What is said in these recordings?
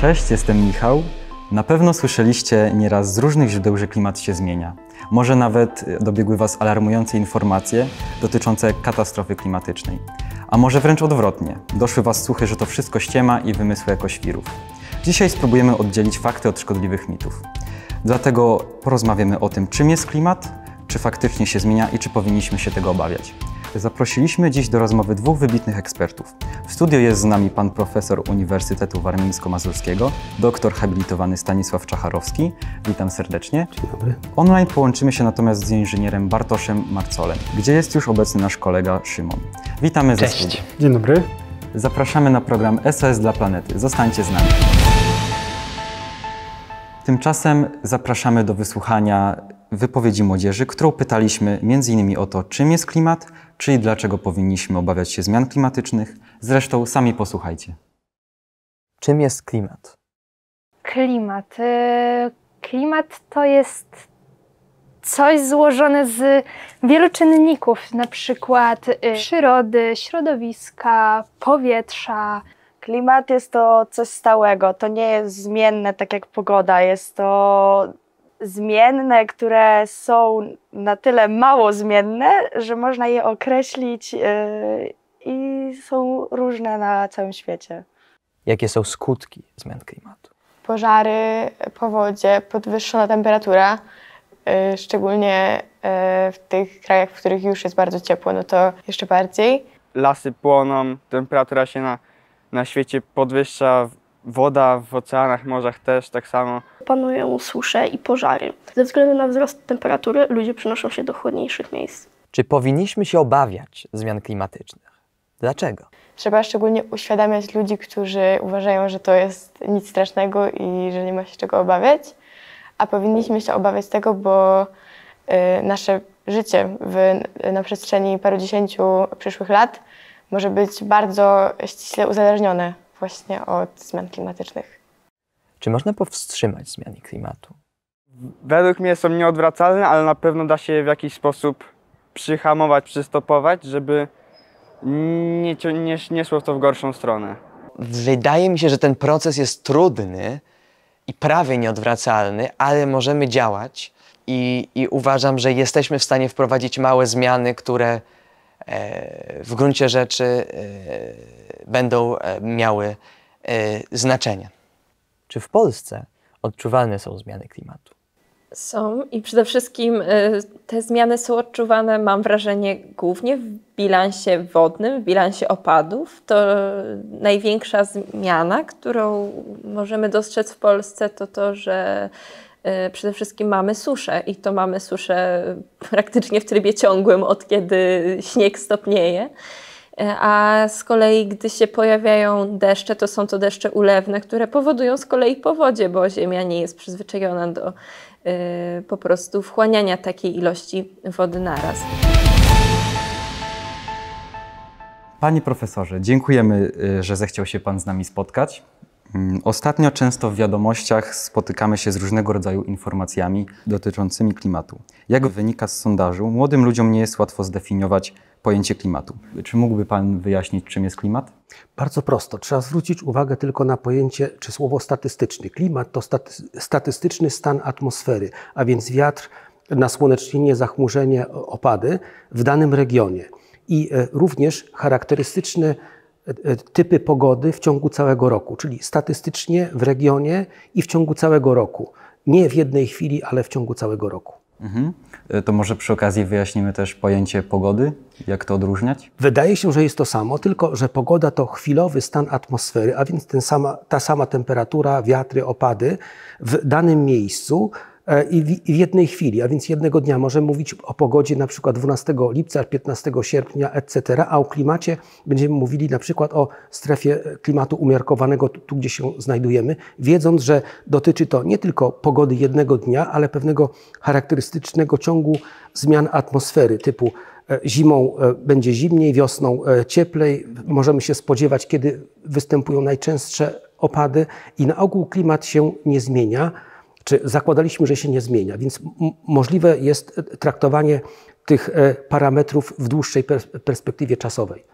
Cześć, jestem Michał. Na pewno słyszeliście nieraz z różnych źródeł, że klimat się zmienia. Może nawet dobiegły Was alarmujące informacje dotyczące katastrofy klimatycznej. A może wręcz odwrotnie, doszły Was słuchy, że to wszystko ściema i wymysły ekoświrów. Dzisiaj spróbujemy oddzielić fakty od szkodliwych mitów. Dlatego porozmawiamy o tym, czym jest klimat, czy faktycznie się zmienia i czy powinniśmy się tego obawiać. Zaprosiliśmy dziś do rozmowy dwóch wybitnych ekspertów. W studio jest z nami pan profesor Uniwersytetu Warmińsko-Mazurskiego, doktor habilitowany Stanisław Czacharowski. Witam serdecznie. Dzień dobry. Online połączymy się natomiast z inżynierem Bartoszem Marcolem, gdzie jest już obecny nasz kolega Szymon. Witamy Cześć. ze studia. Dzień dobry. Zapraszamy na program SOS dla planety. Zostańcie z nami. Tymczasem zapraszamy do wysłuchania wypowiedzi młodzieży, którą pytaliśmy m.in. o to, czym jest klimat, czyli dlaczego powinniśmy obawiać się zmian klimatycznych. Zresztą sami posłuchajcie. Czym jest klimat? Klimat. Y, klimat to jest coś złożone z wielu czynników, na przykład y, przyrody, środowiska, powietrza. Klimat jest to coś stałego, to nie jest zmienne, tak jak pogoda, jest to zmienne, które są na tyle mało zmienne, że można je określić e, i są różne na całym świecie. Jakie są skutki zmian klimatu? Pożary, powodzie, podwyższona temperatura, e, szczególnie e, w tych krajach, w których już jest bardzo ciepło, no to jeszcze bardziej. Lasy płoną, temperatura się na, na świecie podwyższa, Woda w oceanach, morzach też tak samo. Panują susze i pożary. Ze względu na wzrost temperatury ludzie przenoszą się do chłodniejszych miejsc. Czy powinniśmy się obawiać zmian klimatycznych? Dlaczego? Trzeba szczególnie uświadamiać ludzi, którzy uważają, że to jest nic strasznego i że nie ma się czego obawiać, a powinniśmy się obawiać tego, bo y, nasze życie w, na przestrzeni paru dziesięciu przyszłych lat może być bardzo ściśle uzależnione właśnie od zmian klimatycznych. Czy można powstrzymać zmiany klimatu? Według mnie są nieodwracalne, ale na pewno da się w jakiś sposób przyhamować, przystopować, żeby nie, nie, nie szło to w gorszą stronę. Wydaje mi się, że ten proces jest trudny i prawie nieodwracalny, ale możemy działać i, i uważam, że jesteśmy w stanie wprowadzić małe zmiany, które E, w gruncie rzeczy e, będą e, miały znaczenie. Czy w Polsce odczuwalne są zmiany klimatu? Są i przede wszystkim te zmiany są odczuwane, mam wrażenie, głównie w bilansie wodnym, w bilansie opadów. To największa zmiana, którą możemy dostrzec w Polsce, to to, że E, przede wszystkim mamy suszę i to mamy suszę praktycznie w trybie ciągłym, od kiedy śnieg stopnieje. E, a z kolei, gdy się pojawiają deszcze, to są to deszcze ulewne, które powodują z kolei powodzie, bo ziemia nie jest przyzwyczajona do yy, po prostu wchłaniania takiej ilości wody naraz. Panie profesorze, dziękujemy, że zechciał się Pan z nami spotkać. Mm, ostatnio często w wiadomościach spotykamy się z różnego rodzaju informacjami dotyczącymi klimatu. Jak wynika z sondażu, młodym ludziom nie jest łatwo zdefiniować pojęcie klimatu. Czy mógłby Pan wyjaśnić, czym jest klimat? Bardzo prosto. Trzeba zwrócić uwagę tylko na pojęcie czy słowo statystyczny. Klimat to statystyczny stan atmosfery, a więc wiatr, nasłonecznienie, zachmurzenie, opady w danym regionie. I e, również charakterystyczny E, e, typy pogody w ciągu całego roku, czyli statystycznie w regionie i w ciągu całego roku. Nie w jednej chwili, ale w ciągu całego roku. Mhm. E, to może przy okazji wyjaśnimy też pojęcie pogody, jak to odróżniać? Wydaje się, że jest to samo, tylko że pogoda to chwilowy stan atmosfery, a więc sama, ta sama temperatura, wiatry, opady w danym miejscu, E, i w jednej chwili, a więc jednego dnia możemy mówić o pogodzie na przykład 12 lipca, 15 sierpnia, etc., a o klimacie będziemy mówili na przykład o strefie e, klimatu umiarkowanego, tu gdzie się znajdujemy, wiedząc, że dotyczy to nie tylko pogody jednego dnia, ale pewnego charakterystycznego ciągu zmian atmosfery typu e, Zimą będzie zimniej, wiosną cieplej. Możemy się spodziewać, kiedy występują najczęstsze opady i na ogół klimat się nie zmienia czy zakładaliśmy, że się nie zmienia. Więc możliwe jest e, traktowanie tych e, parametrów w dłuższej perspektywie czasowej.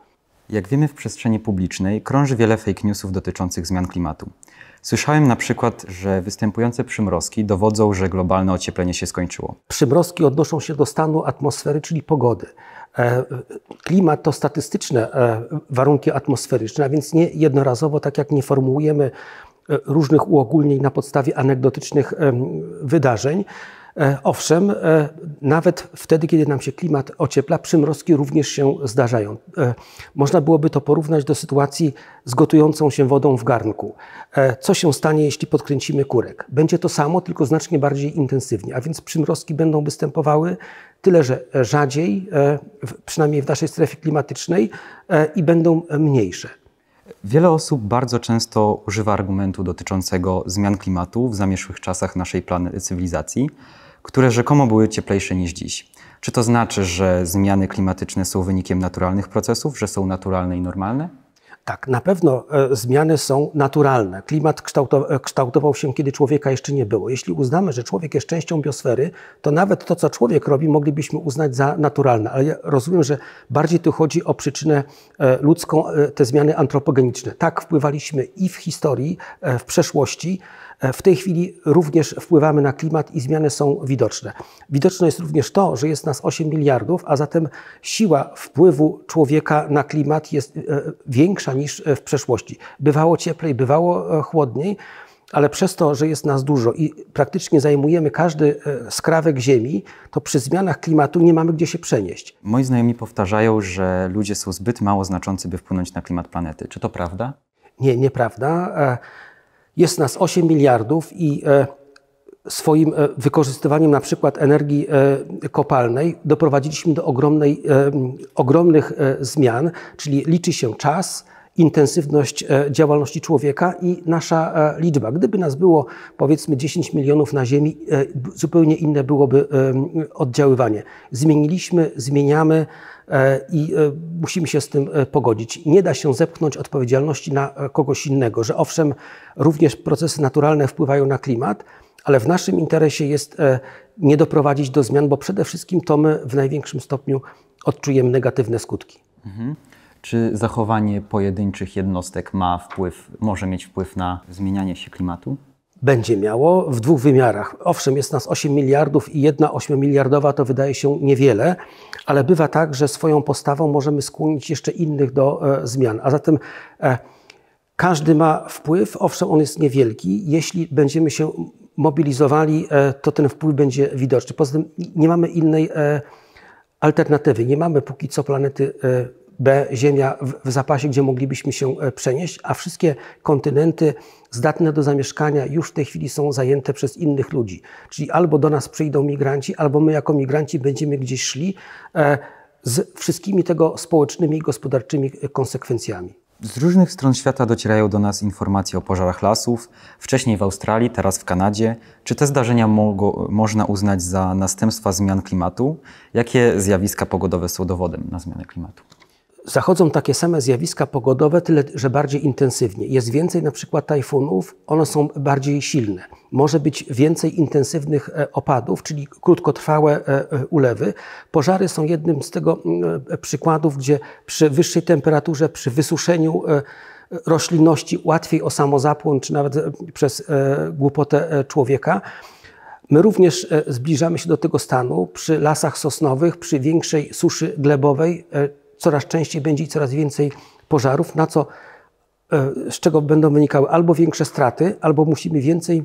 Jak wiemy, w przestrzeni publicznej krąży wiele fake newsów dotyczących zmian klimatu. Słyszałem na przykład, że występujące przymrozki dowodzą, że globalne ocieplenie się skończyło. Przymrozki odnoszą się do stanu atmosfery, czyli pogody. E, klimat to statystyczne warunki atmosferyczne, a więc nie jednorazowo, tak jak nie formułujemy E, różnych uogólnień na podstawie anegdotycznych wydarzeń. E, owszem, e, nawet wtedy, kiedy nam się klimat ociepla, przymrozki również się zdarzają. Można byłoby to porównać do sytuacji z gotującą się wodą w garnku. Co się stanie, jeśli podkręcimy kurek? Będzie to samo, tylko znacznie bardziej intensywnie, a więc przymrozki będą występowały tyle, że rzadziej, przynajmniej w naszej strefie klimatycznej, i będą mniejsze. Wiele osób bardzo często używa argumentu dotyczącego zmian klimatu w zamierzchłych czasach naszej planety cywilizacji, które rzekomo były cieplejsze niż dziś. Czy to znaczy, że zmiany klimatyczne są wynikiem naturalnych procesów, że są naturalne i normalne? Tak, na pewno e, zmiany są naturalne. Klimat e, kształtował się, kiedy człowieka jeszcze nie było. Jeśli uznamy, że człowiek jest częścią biosfery, to nawet to, co człowiek robi, moglibyśmy uznać za naturalne. Ale ja rozumiem, że bardziej tu chodzi o przyczynę e, ludzką, te zmiany antropogeniczne. Tak wpływaliśmy i w historii, w przeszłości, E, w tej chwili również wpływamy na klimat i zmiany są widoczne. Widoczne jest również to, że jest nas 8 miliardów, a zatem siła wpływu człowieka na klimat jest e, większa niż e, w przeszłości. Bywało cieplej, bywało chłodniej, ale przez to, że jest nas dużo i praktycznie zajmujemy każdy skrawek ziemi, to przy zmianach klimatu nie mamy gdzie się przenieść. Moi znajomi powtarzają, że ludzie są zbyt mało znaczący, by wpłynąć na klimat planety. Czy to prawda? Nie, nieprawda. Jest nas 8 miliardów i e, swoim e, wykorzystywaniem na przykład energii e, kopalnej doprowadziliśmy do ogromnej, ogromnych zmian, czyli liczy się czas, intensywność działalności człowieka i nasza liczba. Gdyby nas było powiedzmy 10 milionów na Ziemi, zupełnie inne byłoby oddziaływanie. Zmieniliśmy, zmieniamy E, i e, musimy się z tym e, pogodzić. Nie da się zepchnąć odpowiedzialności na kogoś innego, że owszem, również procesy naturalne wpływają na klimat, ale w naszym interesie jest nie doprowadzić do zmian, bo przede wszystkim to my w największym stopniu odczujemy negatywne skutki. Mhm. Czy zachowanie pojedynczych jednostek ma wpływ, może mieć wpływ na zmienianie się klimatu? będzie miało w dwóch wymiarach. Owszem, jest nas 8 miliardów i jedna 8 miliardowa to wydaje się niewiele, ale bywa tak, że swoją postawą możemy skłonić jeszcze innych do e, zmian. A zatem e, każdy ma wpływ, owszem, on jest niewielki. Jeśli będziemy się mobilizowali, e, to ten wpływ będzie widoczny. Poza tym nie mamy innej e, alternatywy. Nie mamy póki co planety e, B ziemia w, zapasie, gdzie moglibyśmy się e, przenieść, a wszystkie kontynenty zdatne do zamieszkania już w tej chwili są zajęte przez innych ludzi. Czyli albo do nas przyjdą migranci, albo my jako migranci będziemy gdzieś szli e, z wszystkimi tego społecznymi i gospodarczymi e, konsekwencjami. Z różnych stron świata docierają do nas informacje o pożarach lasów, wcześniej w Australii, teraz w Kanadzie. Czy te zdarzenia można uznać za następstwa zmian klimatu? Jakie zjawiska pogodowe są dowodem na zmianę klimatu? zachodzą takie same zjawiska pogodowe, tyle że bardziej intensywnie. Jest więcej na przykład tajfunów, one są bardziej silne. Może być więcej intensywnych e, opadów, czyli krótkotrwałe e, e, ulewy. Pożary są jednym z tego przykładów, gdzie przy wyższej temperaturze, przy wysuszeniu roślinności łatwiej o samozapłon, czy nawet przez głupotę człowieka. My również zbliżamy się do tego stanu przy lasach sosnowych, przy większej suszy glebowej coraz częściej będzie i coraz więcej pożarów, na co, e, z czego będą wynikały albo większe straty, albo musimy więcej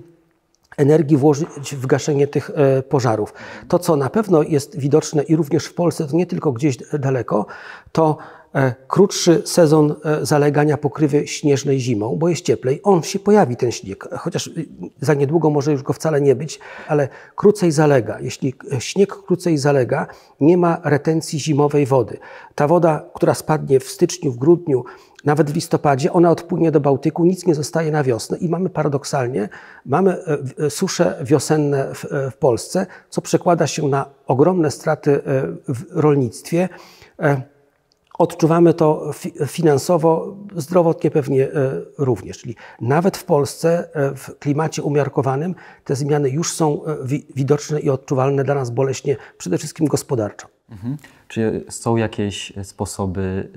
energii włożyć w gaszenie tych e, pożarów. To, co na pewno jest widoczne i również w Polsce, to nie tylko gdzieś daleko, to E, krótszy sezon e, zalegania pokrywy śnieżnej zimą, bo jest cieplej, on się pojawi ten śnieg, chociaż y, za niedługo może już go wcale nie być, ale krócej zalega. Jeśli śnieg krócej zalega, nie ma retencji zimowej wody. Ta woda, która spadnie w styczniu, w grudniu, nawet w listopadzie, ona odpłynie do Bałtyku, nic nie zostaje na wiosnę i mamy paradoksalnie, mamy e, susze wiosenne w, w Polsce, co przekłada się na ogromne straty w rolnictwie, Odczuwamy to finansowo, zdrowotnie pewnie e, również. Czyli nawet w Polsce, e, w klimacie umiarkowanym, te zmiany już są e, widoczne i odczuwalne dla nas boleśnie, przede wszystkim gospodarczo. Mhm. Czy są jakieś sposoby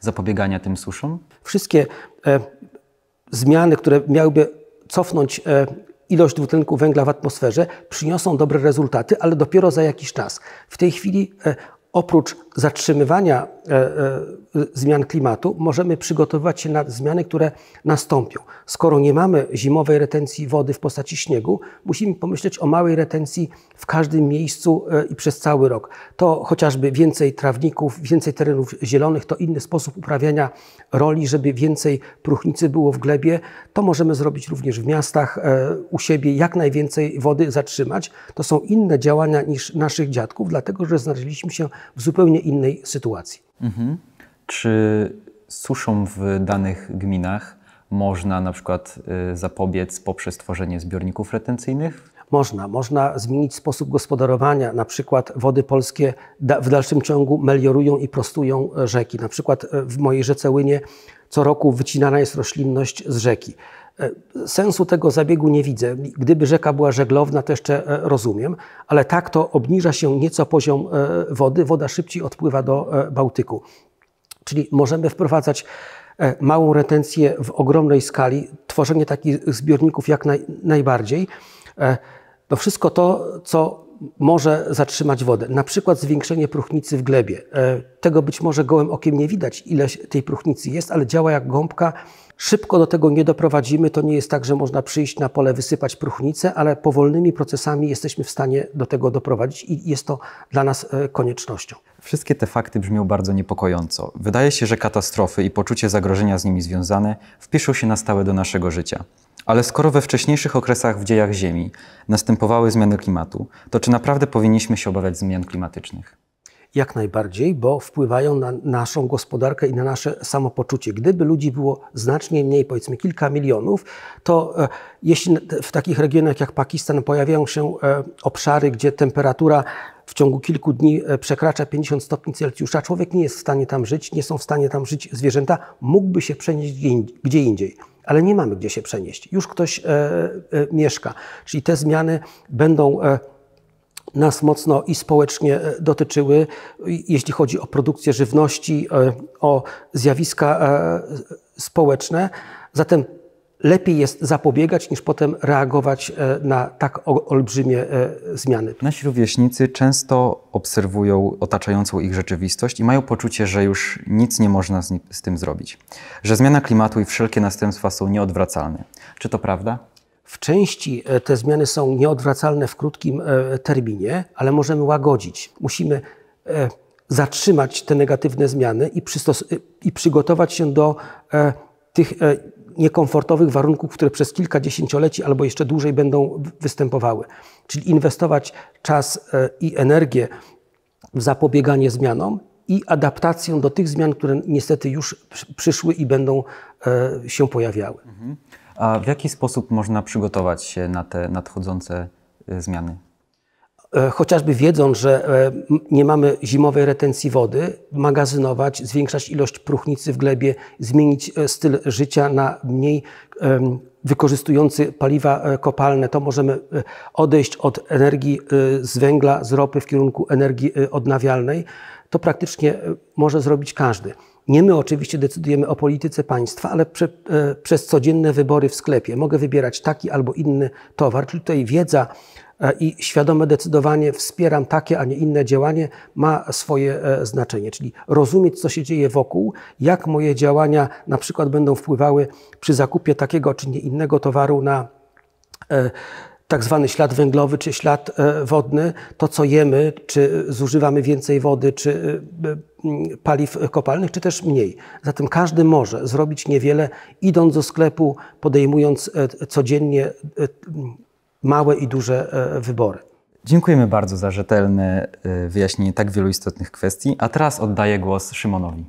zapobiegania tym suszom? Wszystkie zmiany, które miałyby cofnąć ilość dwutlenku węgla w atmosferze, przyniosą dobre rezultaty, ale dopiero za jakiś czas. W tej chwili oprócz zatrzymywania e, e, zmian klimatu, możemy przygotowywać się na zmiany, które nastąpią. Skoro nie mamy zimowej retencji wody w postaci śniegu, musimy pomyśleć o małej retencji w każdym miejscu e, i przez cały rok. To chociażby więcej trawników, więcej terenów zielonych, to inny sposób uprawiania roli, żeby więcej próchnicy było w glebie. To możemy zrobić również w miastach, u siebie, jak najwięcej wody zatrzymać. To są inne działania niż naszych dziadków, dlatego że znaleźliśmy się w zupełnie innej sytuacji. Mhm. Czy suszą w danych gminach można na przykład y, zapobiec poprzez tworzenie zbiorników retencyjnych? Można. Można zmienić sposób gospodarowania. Na przykład wody polskie w dalszym ciągu meliorują i prostują e, rzeki. Na przykład e, w mojej rzece Łynie co roku wycinana jest roślinność z rzeki. Sensu tego zabiegu nie widzę. Gdyby rzeka była żeglowna, to jeszcze e, rozumiem, ale tak to obniża się nieco poziom e, wody, woda szybciej odpływa do e, Bałtyku. Czyli możemy wprowadzać małą retencję w ogromnej skali, tworzenie takich zbiorników jak naj, najbardziej. No wszystko to, co może zatrzymać wodę. Na przykład zwiększenie próchnicy w glebie. E, tego być może gołym okiem nie widać, ile tej próchnicy jest, ale działa jak gąbka. Szybko do tego nie doprowadzimy. To nie jest tak, że można przyjść na pole, wysypać próchnicę, ale powolnymi procesami jesteśmy w stanie do tego doprowadzić i jest to dla nas e, koniecznością. Wszystkie te fakty brzmią bardzo niepokojąco. Wydaje się, że katastrofy i poczucie zagrożenia z nimi związane wpiszą się na stałe do naszego życia. Ale skoro we wcześniejszych okresach w dziejach Ziemi następowały zmiany klimatu, to czy naprawdę powinniśmy się obawiać zmian klimatycznych? Jak najbardziej, bo wpływają na naszą gospodarkę i na nasze samopoczucie. Gdyby ludzi było znacznie mniej, powiedzmy kilka milionów, to e, jeśli w takich regionach jak Pakistan pojawiają się e, obszary, gdzie temperatura w ciągu kilku dni e, przekracza 50 stopni Celsjusza. Człowiek nie jest w stanie tam żyć, nie są w stanie tam żyć zwierzęta, mógłby się przenieść gdzie indziej ale nie mamy gdzie się przenieść. Już ktoś e, e, e, mieszka. Czyli te zmiany będą e, nas mocno i społecznie e, dotyczyły, jeśli chodzi o produkcję żywności, o zjawiska społeczne. Zatem lepiej jest zapobiegać, niż potem reagować e, na tak olbrzymie e, zmiany. Nasi rówieśnicy często obserwują otaczającą ich rzeczywistość i mają poczucie, że już nic nie można z, z tym zrobić, że zmiana klimatu i wszelkie następstwa są nieodwracalne. Czy to prawda? W części e, te zmiany są nieodwracalne w krótkim terminie, ale możemy łagodzić. Musimy zatrzymać te negatywne zmiany i, i przygotować się do tych niekomfortowych warunków, które przez kilka dziesięcioleci albo jeszcze dłużej będą występowały. Czyli inwestować czas e, i energię w zapobieganie zmianom i adaptację do tych zmian, które niestety już przyszły i będą e, się pojawiały. Mhm. A w jaki sposób można przygotować się na te nadchodzące e, zmiany? E, chociażby wiedząc, że e, nie mamy zimowej retencji wody, magazynować, zwiększać ilość próchnicy w glebie, zmienić e, styl życia na mniej wykorzystujący paliwa kopalne, to możemy odejść od energii z węgla, z ropy w kierunku energii odnawialnej. To praktycznie może zrobić każdy. Nie my oczywiście decydujemy o polityce państwa, ale prze, przez codzienne wybory w sklepie mogę wybierać taki albo inny towar, czyli tutaj wiedza E, i świadome decydowanie wspieram takie, a nie inne działanie ma swoje e, znaczenie, czyli rozumieć, co się dzieje wokół, jak moje działania na przykład będą wpływały przy zakupie takiego czy nie innego towaru na e, tak zwany ślad węglowy czy ślad wodny, to co jemy, czy zużywamy więcej wody, czy paliw kopalnych, czy też mniej. Zatem każdy może zrobić niewiele, idąc do sklepu, podejmując codziennie małe i duże e, wybory. Dziękujemy bardzo za rzetelne e, wyjaśnienie tak wielu istotnych kwestii, a teraz oddaję głos Szymonowi.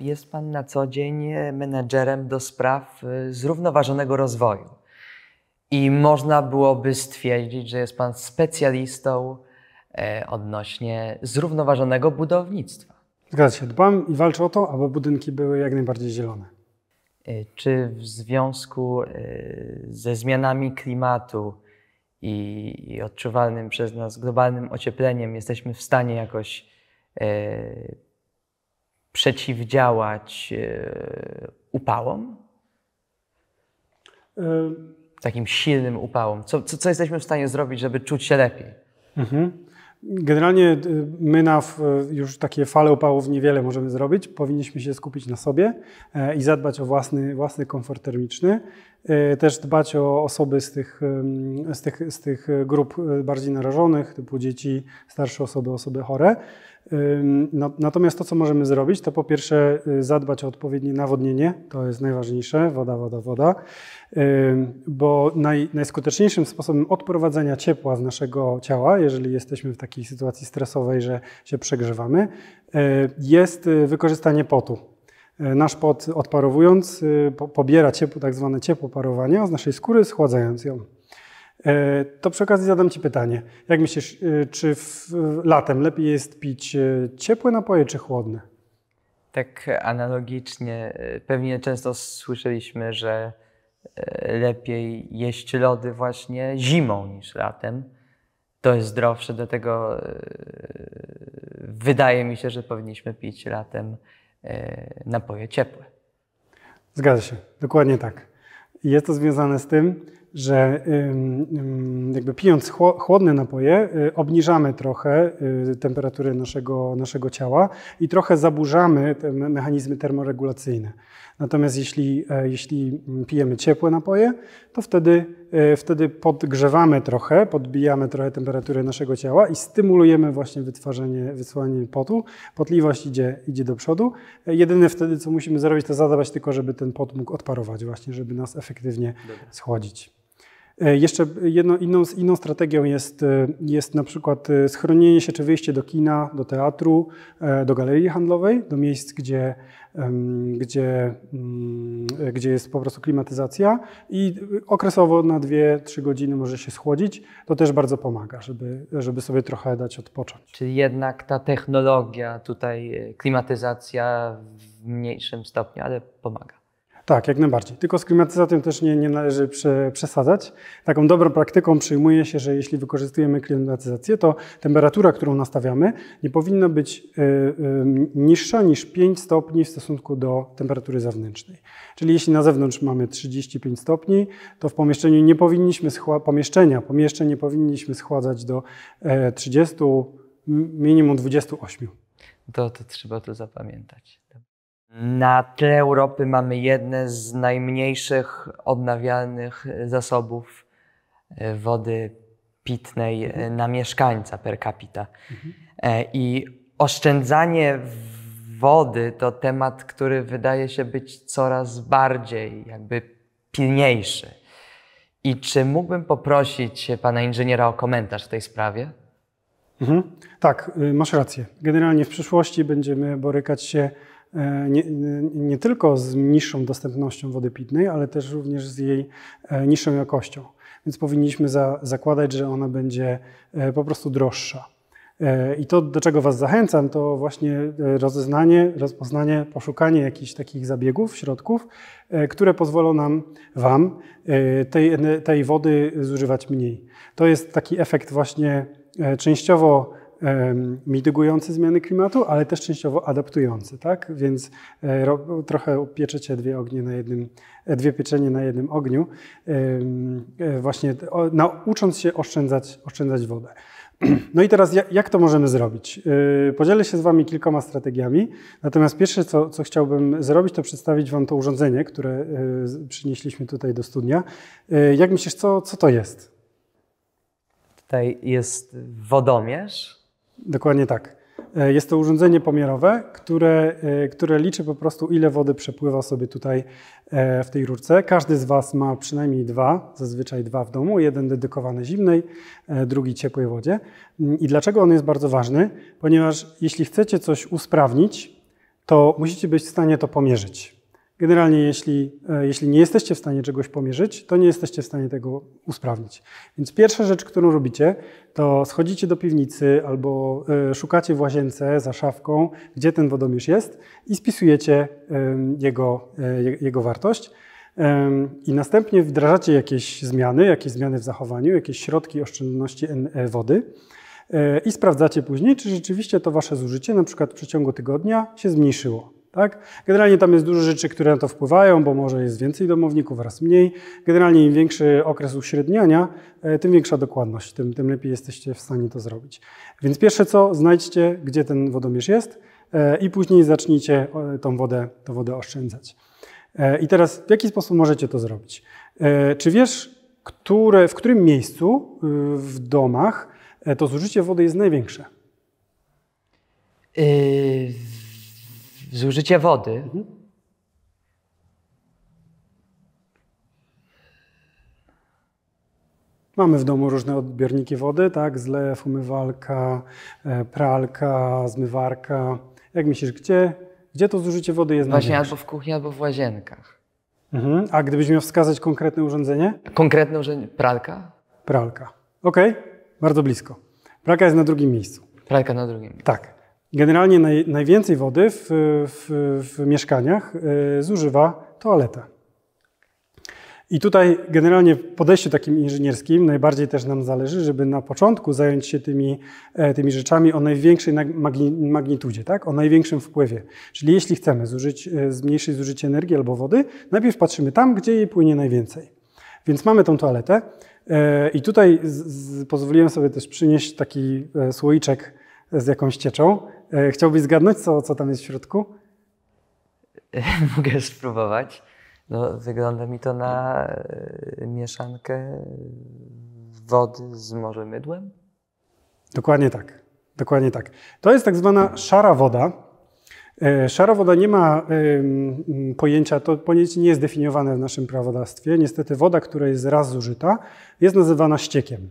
Jest Pan na co dzień e, menedżerem do spraw zrównoważonego rozwoju i można byłoby stwierdzić, że jest Pan specjalistą odnośnie zrównoważonego budownictwa. Zgadza się, dbam i walczę o to, aby budynki były jak najbardziej zielone. Czy w związku ze zmianami klimatu i, i odczuwalnym przez nas globalnym ociepleniem jesteśmy w stanie jakoś e, przeciwdziałać y, upałom? E, Takim silnym upałom. Co, co, co, jesteśmy w stanie zrobić, żeby czuć się lepiej? Mhm. Generalnie y, my na y, już takie fale upałów niewiele możemy zrobić. Powinniśmy się skupić na sobie e, i zadbać o własny, własny komfort termiczny. E, też dbać o osoby z tych, z, tych, z tych grup e, bardziej narażonych, typu dzieci, starsze osoby, osoby chore. Natomiast to, co możemy zrobić, to po pierwsze y, zadbać o odpowiednie nawodnienie, to jest najważniejsze, woda, woda, woda, bo naj, najskuteczniejszym sposobem odprowadzenia ciepła z naszego ciała, jeżeli jesteśmy w takiej sytuacji stresowej, że się przegrzewamy, y, jest y, wykorzystanie potu. Nasz pot odparowując pobiera ciepło, tak zwane ciepło parowania z naszej skóry, schładzając ją. E, to przy okazji zadam Ci pytanie. Jak myślisz, e, czy w, latem lepiej jest pić e, ciepłe napoje czy chłodne? Tak analogicznie, pewnie często słyszeliśmy, że lepiej jeść lody właśnie zimą niż latem. To jest zdrowsze, dlatego wydaje mi się, że powinniśmy pić latem napoje ciepłe. Zgadza się, dokładnie tak. Jest to związane z tym, że jakby pijąc chłodne napoje, y, obniżamy trochę y, temperaturę naszego, naszego ciała i trochę zaburzamy te mechanizmy termoregulacyjne. Natomiast jeśli, e, jeśli mm, pijemy ciepłe napoje, to wtedy, y, wtedy podgrzewamy trochę, podbijamy trochę temperaturę naszego ciała i stymulujemy właśnie wytwarzanie, wysłanie potu. Potliwość idzie, idzie do przodu. E, jedyne wtedy, co musimy zrobić, to zadawać tylko, żeby ten pot mógł odparować właśnie, żeby nas efektywnie schłodzić. E, jeszcze jedno, inną, inną strategią jest, e, jest na przykład e, schronienie się czy wyjście do kina, do teatru, do galerii handlowej, do miejsc, gdzie, gdzie, mm, gdzie jest po prostu klimatyzacja i okresowo na 2-3 godziny może się schłodzić. To też bardzo pomaga, żeby, żeby sobie trochę dać odpocząć. Czyli jednak ta technologia, tutaj klimatyzacja w mniejszym stopniu, ale pomaga. Tak, jak najbardziej. Tylko z klimatyzatorem też nie, nie należy prze, przesadzać. Taką dobrą praktyką przyjmuje się, że jeśli wykorzystujemy klimatyzację, to temperatura, którą nastawiamy, nie powinna być y, y, niższa niż 5 stopni w stosunku do temperatury zewnętrznej. Czyli jeśli na zewnątrz mamy 35 stopni, to w pomieszczeniu nie powinniśmy schła- pomieszczenia, pomieszczeń nie powinniśmy schładzać do e, y, 30, minimum 28. To, to trzeba to zapamiętać. Na tle Europy mamy jedne z najmniejszych odnawialnych zasobów e, wody pitnej e, na mieszkańca per capita. E, I oszczędzanie wody to temat, który wydaje się być coraz bardziej jakby pilniejszy. I czy mógłbym poprosić pana inżyniera o komentarz w tej sprawie? Mhm. Tak, y, masz rację. Generalnie w przyszłości będziemy borykać się E, nie, nie tylko z niższą dostępnością wody pitnej, ale też również z jej e, niższą jakością. Więc powinniśmy za, zakładać, że ona będzie e, po prostu droższa. I to, do czego Was zachęcam, to właśnie rozeznanie, rozpoznanie, poszukanie jakichś takich zabiegów, środków, które pozwolą nam, Wam, tej, tej wody zużywać mniej. To jest taki efekt właśnie częściowo mitygujący zmiany klimatu, ale też częściowo adaptujący, tak? Więc e, trochę pieczecie dwie ognie na jednym, e, dwie pieczenie na jednym ogniu, e, właśnie naucząc się oszczędzać, oszczędzać wodę. No i teraz jak to możemy zrobić? Podzielę się z Wami kilkoma strategiami, natomiast pierwsze, co, co chciałbym zrobić, to przedstawić Wam to urządzenie, które przynieśliśmy tutaj do studnia. Jak myślisz, co, co to jest? Tutaj jest wodomierz, Dokładnie tak. E, jest to urządzenie pomiarowe, które, e, które liczy po prostu, ile wody przepływa sobie tutaj e, w tej rurce. Każdy z Was ma przynajmniej dwa, zazwyczaj dwa w domu, jeden dedykowany zimnej, drugi ciepłej wodzie. Mm, I dlaczego on jest bardzo ważny? Ponieważ jeśli chcecie coś usprawnić, to musicie być w stanie to pomierzyć. Generalnie, jeśli, e, jeśli nie jesteście w stanie czegoś pomierzyć, to nie jesteście w stanie tego usprawnić. Więc pierwsza rzecz, którą robicie, to schodzicie do piwnicy albo e, szukacie w łazience za szafką, gdzie ten wodomierz jest i spisujecie jego, e, jego wartość. I następnie wdrażacie jakieś zmiany, jakieś zmiany w zachowaniu, jakieś środki oszczędności wody i sprawdzacie później, czy rzeczywiście to wasze zużycie, na przykład w przeciągu tygodnia, się zmniejszyło. Tak? Generalnie tam jest dużo rzeczy, które na to wpływają, bo może jest więcej domowników, raz mniej. Generalnie im większy okres uśredniania, e, tym większa dokładność, tym, tym lepiej jesteście w stanie to zrobić. Więc pierwsze co, znajdźcie, gdzie ten wodomierz jest e, i później zacznijcie e, tą wodę, tą wodę oszczędzać. I teraz w jaki sposób możecie to zrobić? Czy wiesz, które, w którym miejscu y, w domach to zużycie wody jest największe? Y, zużycie wody. Mhm. Mamy w domu różne odbiorniki wody, tak? Zlew, umywalka, e, pralka, zmywarka. Jak myślisz, gdzie, gdzie to zużycie wody jest Właśnie największe? albo w kuchni, albo w łazienkach. Mhm. A gdybyś miał wskazać konkretne urządzenie? Konkretne urządzenie? Pralka? Pralka. Okej, okay. bardzo blisko. Pralka jest na drugim miejscu. Pralka na drugim. Tak. Generalnie naj, najwięcej wody w, w, w mieszkaniach y, zużywa toaleta. I tutaj generalnie w podejściu takim inżynierskim najbardziej też nam zależy, żeby na początku zająć się tymi, e, tymi rzeczami o największej magnitudzie, tak? o największym wpływie. Czyli jeśli chcemy zużyć, e, zmniejszyć zużycie energii albo wody, najpierw patrzymy tam, gdzie jej płynie najwięcej. Więc mamy tą toaletę e, i tutaj z, z, pozwoliłem sobie też przynieść taki słoiczek z jakąś cieczą, E, chciałbyś zgadnąć, co, co tam jest w środku? Mogę spróbować. No, wygląda mi to na e, mieszankę wody z morzem mydłem. Dokładnie tak. Dokładnie tak. To jest tak zwana szara woda. E, szara woda nie ma pojęcia, to pojęcie nie jest definiowane w naszym prawodawstwie. Niestety woda, która jest raz zużyta, jest nazywana ściekiem.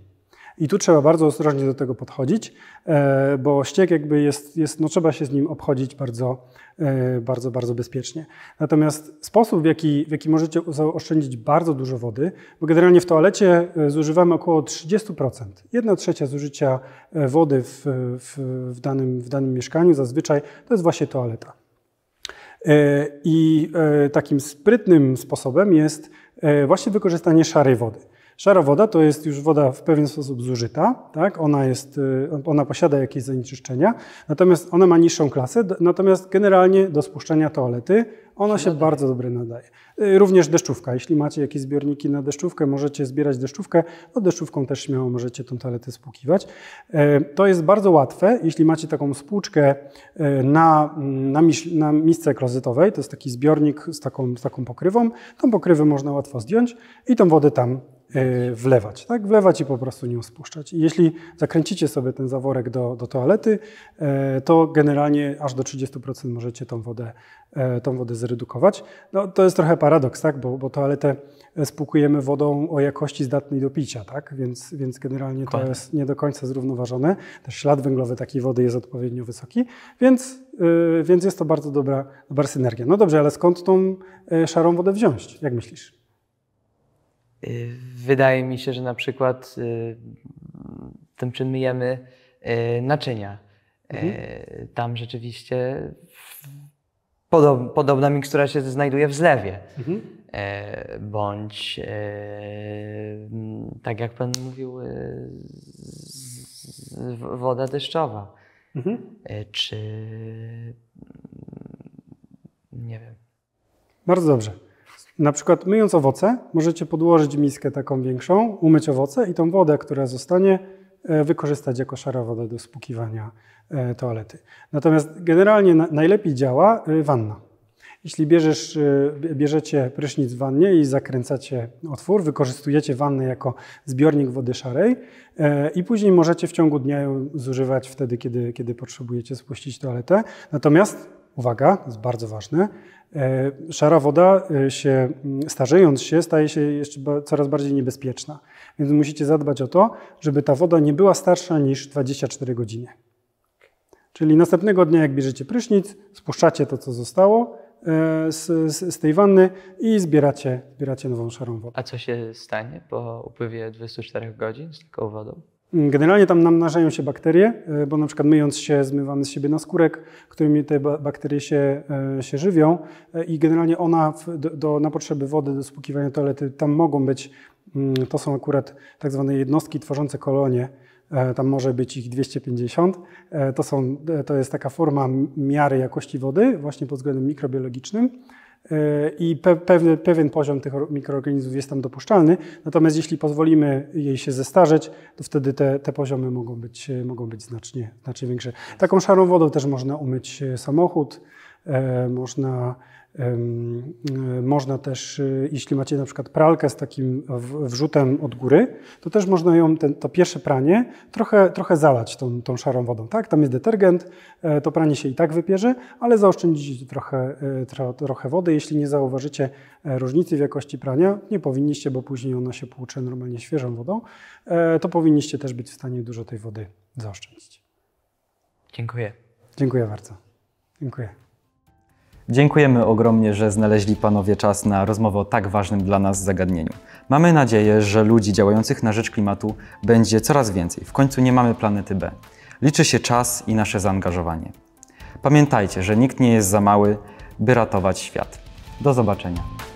I tu trzeba bardzo ostrożnie do tego podchodzić, e, bo ściek jakby jest, jest no trzeba się z nim obchodzić bardzo, e, bardzo, bardzo bezpiecznie. Natomiast sposób, w jaki, w jaki możecie zaoszczędzić bardzo dużo wody, bo generalnie w toalecie e, zużywamy około 30%. Jedna trzecia zużycia wody w, w, w, danym, w danym mieszkaniu zazwyczaj to jest właśnie toaleta. I takim sprytnym sposobem jest właśnie wykorzystanie szarej wody. Szara woda to jest już woda w pewien sposób zużyta, tak? ona, jest, y, ona posiada jakieś zanieczyszczenia, natomiast ona ma niższą klasę, natomiast generalnie do spuszczenia toalety ona się nadaje. bardzo dobrze nadaje. Również deszczówka. Jeśli macie jakieś zbiorniki na deszczówkę, możecie zbierać deszczówkę, to no, deszczówką też śmiało możecie tą toaletę spłukiwać. E, to jest bardzo łatwe, jeśli macie taką spłuczkę e, na, mm, na, na misce klozetowej, to jest taki zbiornik z taką, z taką pokrywą. Tą pokrywę można łatwo zdjąć i tą wodę tam Y, wlewać, tak? Wlewać i po prostu nią spuszczać. I jeśli zakręcicie sobie ten zaworek do, do toalety, y, to generalnie aż do 30% możecie tą wodę, y, tą wodę zredukować. No, to jest trochę paradoks, tak? Bo, bo toaletę spłukujemy wodą o jakości zdatnej do picia, tak? Więc, więc generalnie to jest nie do końca zrównoważone. Też ślad węglowy takiej wody jest odpowiednio wysoki, więc, więc jest to bardzo dobra, dobra synergia. No dobrze, ale skąd tą szarą wodę wziąć? Jak myślisz? Y, wydaje mi się, że na przykład y, tym, czym myjemy y, naczynia, mhm. tam rzeczywiście podobna mikstura się znajduje w zlewie. Mhm. Bądź, tak jak Pan mówił, woda deszczowa. Mhm. Czy nie wiem. Bardzo dobrze. Na przykład myjąc owoce, możecie podłożyć miskę taką większą, umyć owoce i tą wodę, która zostanie, e, wykorzystać jako szara woda do spłukiwania e, toalety. Natomiast generalnie najlepiej działa e, wanna. Jeśli bierzesz, bierzecie prysznic w wannie i zakręcacie otwór, wykorzystujecie wannę jako zbiornik wody szarej i później możecie w ciągu dnia ją zużywać wtedy, kiedy, kiedy potrzebujecie spuścić toaletę. Natomiast uwaga, jest bardzo ważne, e, szara woda e, się, mm, starzejąc się, staje się jeszcze coraz bardziej niebezpieczna. Więc musicie zadbać o to, żeby ta woda nie była starsza niż 24 godziny. Czyli następnego dnia, jak bierzecie prysznic, spuszczacie to, co zostało e, z, z, z tej wanny i zbieracie, zbieracie nową szarą wodę. A co się stanie po upływie 24 godzin z taką wodą? Generalnie tam namnażają się bakterie, e, bo na przykład myjąc się zmywamy z siebie naskórek, którymi te bakterie się, e, się żywią e, i generalnie ona do, do, na potrzeby wody, do spłukiwania toalety, tam mogą być, mm, to są akurat tak zwane jednostki tworzące kolonie, tam może być ich 250. To, są, to jest taka forma miary jakości wody właśnie pod względem mikrobiologicznym i pe, pewne, pewien poziom tych mikroorganizmów jest tam dopuszczalny, natomiast jeśli pozwolimy jej się zestarzeć, to wtedy te, te poziomy mogą być, mogą być znacznie, znacznie większe. Taką szarą wodą też można umyć e, samochód, e, można E, można też, e, jeśli macie na przykład pralkę z takim wrzutem od góry, to też można ją, ten, to pierwsze pranie, trochę, trochę zalać tą, tą szarą wodą. Tak? Tam jest detergent, e, to pranie się i tak wypierze, ale zaoszczędzicie trochę, trochę wody. Jeśli nie zauważycie różnicy w jakości prania, nie powinniście, bo później ona się płucze normalnie świeżą wodą, to powinniście też być w stanie dużo tej wody zaoszczędzić. Dziękuję. Dziękuję bardzo. Dziękuję. Dziękujemy ogromnie, że znaleźli Panowie czas na rozmowę o tak ważnym dla nas zagadnieniu. Mamy nadzieję, że ludzi działających na rzecz klimatu będzie coraz więcej. W końcu nie mamy planety B. Liczy się czas i nasze zaangażowanie. Pamiętajcie, że nikt nie jest za mały, by ratować świat. Do zobaczenia.